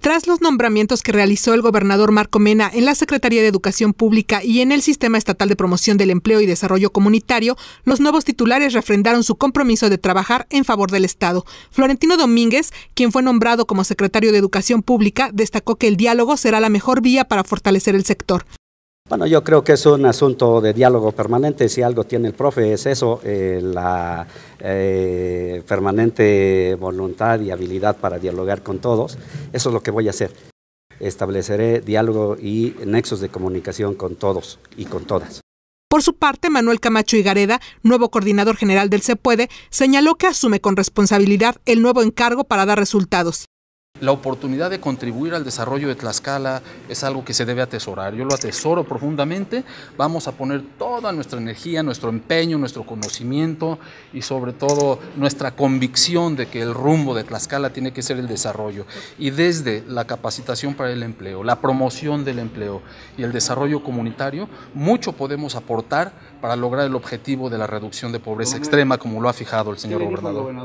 Tras los nombramientos que realizó el gobernador Marco Mena en la Secretaría de Educación Pública y en el Sistema Estatal de Promoción del Empleo y Desarrollo Comunitario, los nuevos titulares refrendaron su compromiso de trabajar en favor del Estado. Florentino Domínguez, quien fue nombrado como secretario de Educación Pública, destacó que el diálogo será la mejor vía para fortalecer el sector. Bueno, yo creo que es un asunto de diálogo permanente. Si algo tiene el profe es eso, eh, la eh, permanente voluntad y habilidad para dialogar con todos. Eso es lo que voy a hacer. Estableceré diálogo y nexos de comunicación con todos y con todas. Por su parte, Manuel Camacho Higareda, nuevo coordinador general del CEPUEDE, señaló que asume con responsabilidad el nuevo encargo para dar resultados la oportunidad de contribuir al desarrollo de Tlaxcala es algo que se debe atesorar. Yo lo atesoro profundamente. Vamos a poner toda nuestra energía, nuestro empeño, nuestro conocimiento y sobre todo nuestra convicción de que el rumbo de Tlaxcala tiene que ser el desarrollo. Y desde la capacitación para el empleo, la promoción del empleo y el desarrollo comunitario, mucho podemos aportar para lograr el objetivo de la reducción de pobreza extrema como lo ha fijado el señor gobernador.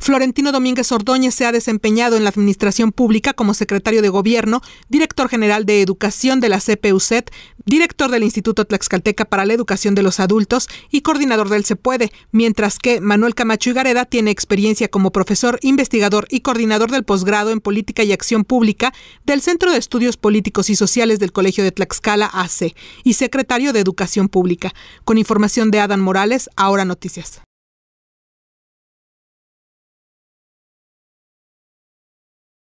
Florentino Domínguez Ordóñez se ha desempeñado en la Administración Pública como secretario de Gobierno, director general de Educación de la CPUCET, director del Instituto Tlaxcalteca para la Educación de los Adultos y coordinador del CEPUEDE, mientras que Manuel Camacho Gareda tiene experiencia como profesor, investigador y coordinador del posgrado en Política y Acción Pública del Centro de Estudios Políticos y Sociales del Colegio de Tlaxcala, AC, y secretario de Educación Pública. Con información de Adán Morales, Ahora Noticias.